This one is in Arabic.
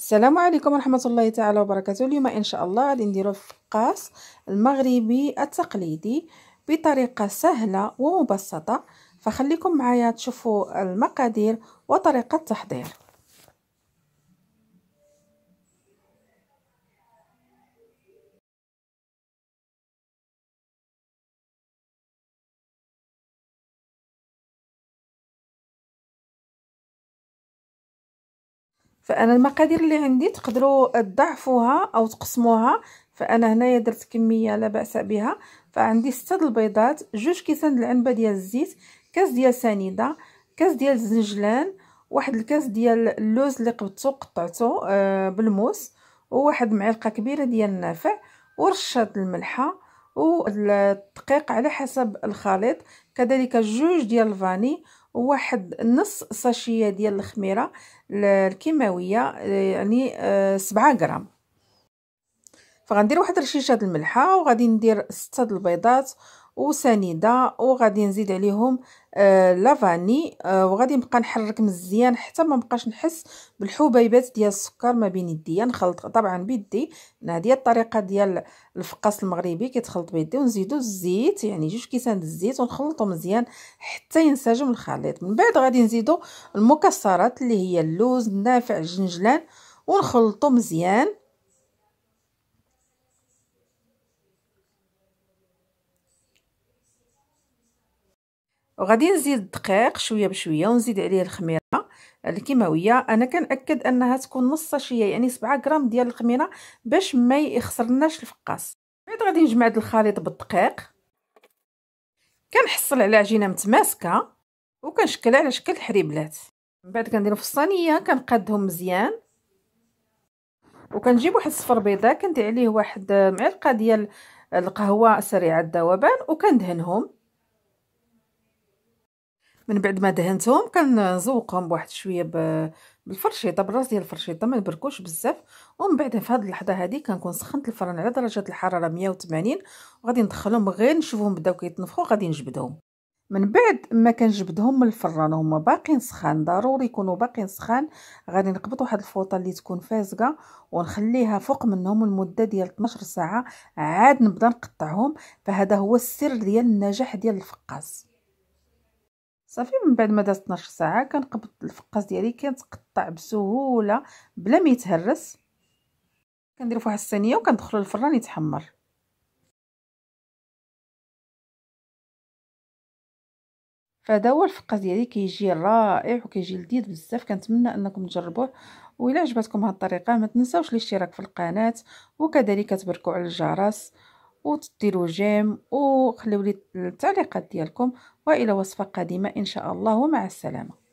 السلام عليكم ورحمة الله تعالى وبركاته اليوم إن شاء الله غادي نديرو الفقاس المغربي التقليدي بطريقة سهلة ومبسطة فخليكم معايا تشوفوا المقادير وطريقة التحضير فانا المقادير اللي عندي تقدروا تضعفوها او تقسموها فانا هنايا درت كميه لا باس بها فعندي ستة البيضات جوج كيسان العنبه ديال الزيت كاس ديال سنيده كاس ديال الزنجلان واحد الكاس ديال اللوز اللي قبضته قطعته آه، بالموس وواحد معلقه كبيره ديال النافع ورشه الملحه والدقيق على حسب الخليط كذلك جوج ديال الفاني واحد نص صاشيه ديال الخميره الكيماويه يعني آه، سبعة غرام فغندير واحد رشيشه الملحه وغادي ندير ستة البيضات وسنيده وغادي نزيد عليهم آه لافاني آه وغادي نبقى نحرك مزيان حتى ما بقاش نحس بالحبيبات ديال السكر ما بين يديا نخلط يعني طبعا بيدي هذه الطريقه ديال الفقاس المغربي كيتخلط بيدي ونزيدو الزيت يعني جوج كيسان الزيت ونخلطو مزيان حتى ينسجم الخليط من بعد غادي نزيدو المكسرات اللي هي اللوز النافع الجنجلان ونخلطو مزيان وغادي نزيد الدقيق شويه بشويه ونزيد عليه الخميره الكيماويه آه، انا كنأكد انها تكون نص صاشيه يعني 7 غرام ديال الخميره باش ما يخسرناش الفقاس بعد غادي نجمع هذا الخليط بالدقيق كنحصل على عجينه متماسكه وكنشكلها على شكل حريبلات من بعد كنديرو في الصينيه كنقادهم مزيان وكنجيب واحد الصفر بيضاء كندير عليه واحد آه، معلقه ديال القهوه سريعه الذوبان وكندهنهم من بعد ما دهنتهم كنزوقهم بواحد شويه بالفرشيطه بالراس ديال الفرشيطه ما نبركوش بزاف ومن بعد في هذه اللحظه هذه كنكون سخنت الفرن على درجه الحراره 180 وغادي ندخلهم غير نشوفهم بداو كيتنفخوا غادي نجبدهم من بعد ما كنجبدهم من الفران هما باقيين سخان ضروري يكونوا باقيين سخان غادي نقبط واحد الفوطه اللي تكون فازقه ونخليها فوق منهم المده ديال 12 ساعه عاد نبدا نقطعهم فهذا هو السر ديال النجاح ديال الفقاس صافي من بعد ما دازت 12 ساعه كنقبض الفقاس ديالي كيتقطع بسهوله بلا ما يتهرس كندير فواحد الصينيه وكندخلو للفران يتحمر فهذا هو الفقاس ديالي كيجي رائع وكيجي لذيذ بزاف كنتمنى انكم تجربوه وإلا عجبتكم هاد الطريقه ما تنساوش الاشتراك في القناه وكذلك تبركوا على الجرس وتديروا جيم وخليوا لي التعليقات ديالكم والى وصفه قادمه ان شاء الله ومع السلامه